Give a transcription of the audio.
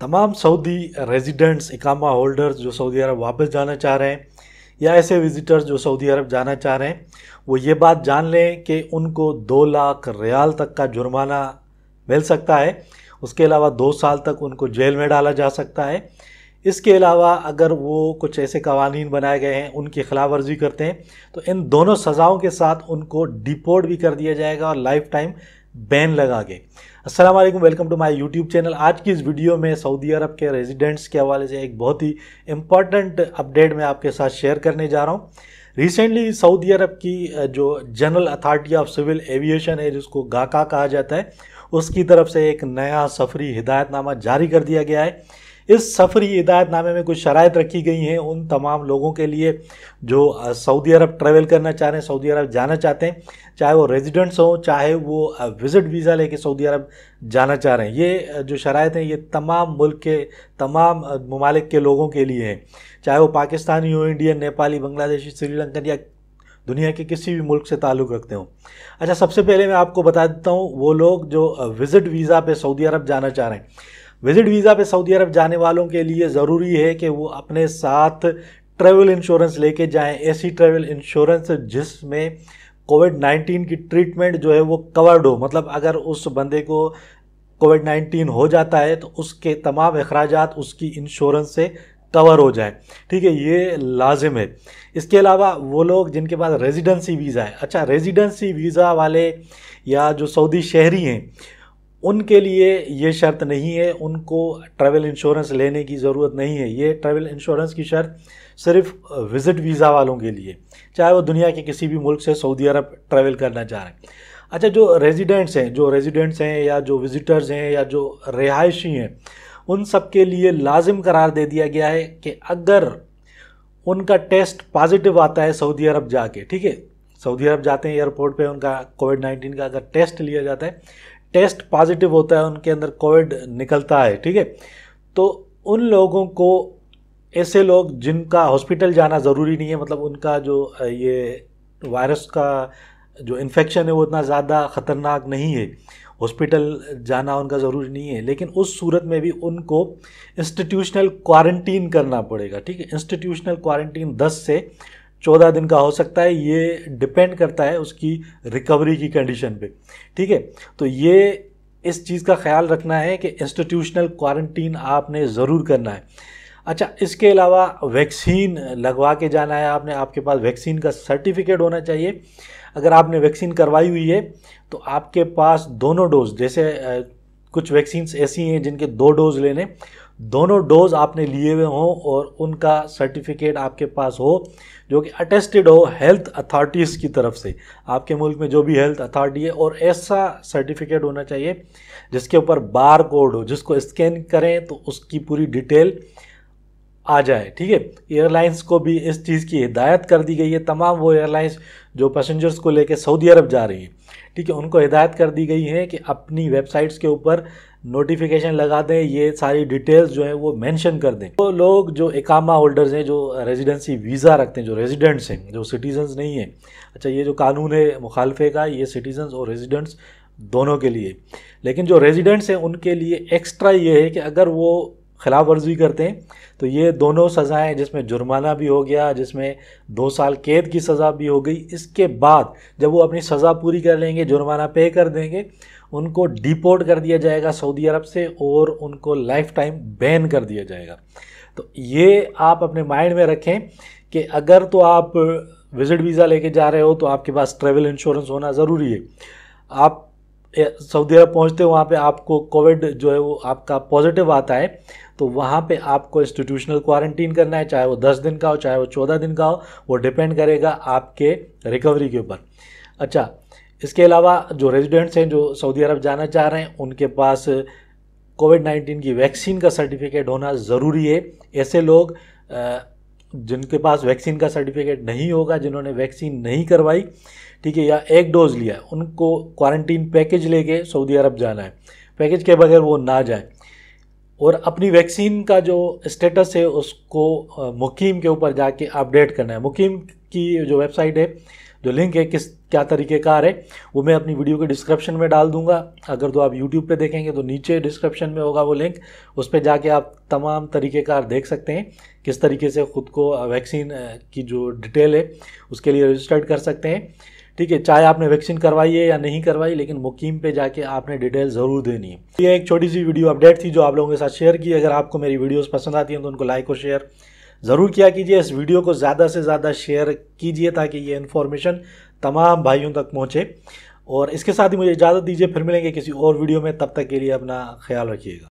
तमाम Saudi residents इकामा holders जो सऊदी अरब वापस जाना चाह रहे हैं या ऐसे विजिटर्स जो सऊदी अरब जाना चाह रहे हैं वो ये बात जान लें कि उनको दो लाख रियाल तक का जुर्माना मिल सकता है उसके अलावा दो साल तक उनको जेल में डाला जा सकता है इसके अलावा अगर वो कुछ ऐसे कवानीन बनाए गए हैं उनकी खिलाफ वर्जी करते हैं तो इन दोनों सज़ाओं के साथ उनको डिपोर्ट भी कर दिया जाएगा और लाइफ टाइम बैन लगा के असलम welcome to my YouTube channel आज की इस वीडियो में सऊदी अरब के रेजिडेंट्स के हवाले से एक बहुत ही इम्पॉर्टेंट अपडेट मैं आपके साथ शेयर करने जा रहा हूँ रिसेंटली सऊदी अरब की जो General Authority of Civil Aviation है जिसको गाका कहा जाता है उसकी तरफ से एक नया सफरी हिदायतनामा जारी कर दिया गया है इस सफरी हिदायतनामे में कुछ शराय रखी गई हैं उन तमाम लोगों के लिए जो सऊदी अरब ट्रैवल करना चाह रहे हैं सऊदी अरब जाना चाहते हैं चाहे वो रेजिडेंट्स हों चाहे वो विज़िट वीज़ा लेके सऊदी अरब जाना चाह रहे हैं ये जो शरात हैं ये तमाम मुल्क के तमाम ममालिक के लोगों के लिए हैं चाहे वो पाकिस्तानी हो इंडियन नेपाली बांग्लादेशी श्रीलंकन या दुनिया के किसी भी मुल्क से ताल्लुक़ रखते हों अच्छा सबसे पहले मैं आपको बता देता हूँ वो लोग जो विज़िट वीज़ा पे सऊदी अरब जाना चाह रहे हैं विजिट वीज़ा पे सऊदी अरब जाने वालों के लिए ज़रूरी है कि वो अपने साथ ट्रैवल इंश्योरेंस लेके जाएं ऐसी ट्रैवल इंश्योरेंस जिसमें कोविड 19 की ट्रीटमेंट जो है वो कवर्ड हो मतलब अगर उस बंदे को कोविड 19 हो जाता है तो उसके तमाम अखराज उसकी इंश्योरेंस से कवर हो जाए ठीक है ये लाजिम है इसके अलावा वो लोग जिनके पास रेजिडेंसी वीज़ा है अच्छा रेजिडेंसी वीज़ा वाले या जो सऊदी शहरी हैं उनके लिए ये शर्त नहीं है उनको ट्रैवल इंश्योरेंस लेने की ज़रूरत नहीं है ये ट्रैवल इंश्योरेंस की शर्त सिर्फ विज़िट वीज़ा वालों के लिए चाहे वो दुनिया के किसी भी मुल्क से सऊदी अरब ट्रैवल करना चाह रहे हैं अच्छा जो रेजिडेंट्स हैं जो रेजिडेंट्स हैं या जो विज़िटर्स हैं या जो रिहायशी हैं उन सब के लिए लाजिम करार दे दिया गया है कि अगर उनका टेस्ट पॉजिटिव आता है सऊदी अरब जाके ठीक है सऊदी अरब जाते हैं एयरपोर्ट पे उनका कोविड नाइन्टीन का अगर टेस्ट लिया जाता है टेस्ट पॉजिटिव होता है उनके अंदर कोविड निकलता है ठीक है तो उन लोगों को ऐसे लोग जिनका हॉस्पिटल जाना ज़रूरी नहीं है मतलब उनका जो ये वायरस का जो इन्फेक्शन है वो इतना ज़्यादा ख़तरनाक नहीं है हॉस्पिटल जाना उनका ज़रूरी नहीं है लेकिन उस सूरत में भी उनको इंस्टीट्यूशनल क्वारंटीन करना पड़ेगा ठीक है इंस्टीट्यूशनल क्वारंटीन 10 से चौदह दिन का हो सकता है ये डिपेंड करता है उसकी रिकवरी की कंडीशन पे ठीक है तो ये इस चीज़ का ख्याल रखना है कि इंस्टीट्यूशनल क्वारंटीन आपने ज़रूर करना है अच्छा इसके अलावा वैक्सीन लगवा के जाना है आपने आपके पास वैक्सीन का सर्टिफिकेट होना चाहिए अगर आपने वैक्सीन करवाई हुई है तो आपके पास दोनों डोज जैसे कुछ वैक्सीन्स ऐसी हैं जिनके दो डोज लेने दोनों डोज आपने लिए हुए हों और उनका सर्टिफिकेट आपके पास हो जो कि अटेस्टेड हो हेल्थ अथॉरिटीज़ की तरफ से आपके मुल्क में जो भी हेल्थ अथॉरिटी है और ऐसा सर्टिफिकेट होना चाहिए जिसके ऊपर बार कोड हो जिसको स्कैन करें तो उसकी पूरी डिटेल आ जाए ठीक है एयरलाइंस को भी इस चीज़ की हिदायत कर दी गई है तमाम वो एयरलाइंस जो पैसेंजर्स को लेकर सऊदी अरब जा रही हैं ठीक है उनको हिदायत कर दी गई है कि अपनी वेबसाइट्स के ऊपर नोटिफिकेशन लगा दें ये सारी डिटेल्स जो है वो मेंशन कर दें तो लोग जो इकामा होल्डर्स हैं जो रेजिडेंसी वीज़ा रखते हैं जो रेजिडेंट्स हैं जो सिटीजन्स नहीं हैं अच्छा ये जो कानून है मुखालफे का ये सिटीजन्स और रेजिडेंट्स दोनों के लिए लेकिन जो रेजिडेंट्स हैं उनके लिए एक्स्ट्रा ये है कि अगर वो खिलाफ वर्जी करते हैं तो ये दोनों सज़ाएं जिसमें जुर्माना भी हो गया जिसमें दो साल कैद की सज़ा भी हो गई इसके बाद जब वो अपनी सज़ा पूरी कर लेंगे जुर्माना पे कर देंगे उनको डिपोर्ट कर दिया जाएगा सऊदी अरब से और उनको लाइफ टाइम बैन कर दिया जाएगा तो ये आप अपने माइंड में रखें कि अगर तो आप विज़िट वीज़ा लेके जा रहे हो तो आपके पास ट्रैवल इंश्योरेंस होना ज़रूरी है आप सऊदी अरब पहुँचते हो वहाँ पे आपको कोविड जो है वो आपका पॉजिटिव आता है तो वहाँ पे आपको इंस्टीट्यूशनल क्वारंटीन करना है चाहे वो दस दिन का हो चाहे वो चौदह दिन का हो वो डिपेंड करेगा आपके रिकवरी के ऊपर अच्छा इसके अलावा जो रेजिडेंट्स हैं जो सऊदी अरब जाना चाह रहे हैं उनके पास कोविड नाइन्टीन की वैक्सीन का सर्टिफिकेट होना ज़रूरी है ऐसे लोग जिनके पास वैक्सीन का सर्टिफिकेट नहीं होगा जिन्होंने वैक्सीन नहीं करवाई ठीक है या एक डोज लिया उनको क्वारंटीन पैकेज लेके सऊदी अरब जाना है पैकेज के बगैर वो ना जाए और अपनी वैक्सीन का जो स्टेटस है उसको मुकीम के ऊपर जाके अपडेट करना है मुकीम की जो वेबसाइट है जो लिंक है किस क्या तरीक़ेकार है वो मैं अपनी वीडियो के डिस्क्रिप्शन में डाल दूंगा अगर तो आप यूट्यूब पे देखेंगे तो नीचे डिस्क्रिप्शन में होगा वो लिंक उस पर जाके आप तमाम तरीक़ेकार देख सकते हैं किस तरीके से ख़ुद को वैक्सीन की जो डिटेल है उसके लिए रजिस्टर्ड कर सकते हैं ठीक है चाहे आपने वैक्सीन करवाई है या नहीं करवाई लेकिन मुकीम पे जाके आपने डिटेल ज़रूर देनी है ये एक छोटी सी वीडियो अपडेट थी जो आप लोगों के साथ शेयर की अगर आपको मेरी वीडियोस पसंद आती हैं तो उनको लाइक और शेयर ज़रूर किया कीजिए इस वीडियो को ज़्यादा से ज़्यादा शेयर कीजिए ताकि ये इन्फॉर्मेशन तमाम भाइयों तक पहुँचे और इसके साथ ही मुझे इजाज़त दीजिए फिर मिलेंगे किसी और वीडियो में तब तक के लिए अपना ख्याल रखिएगा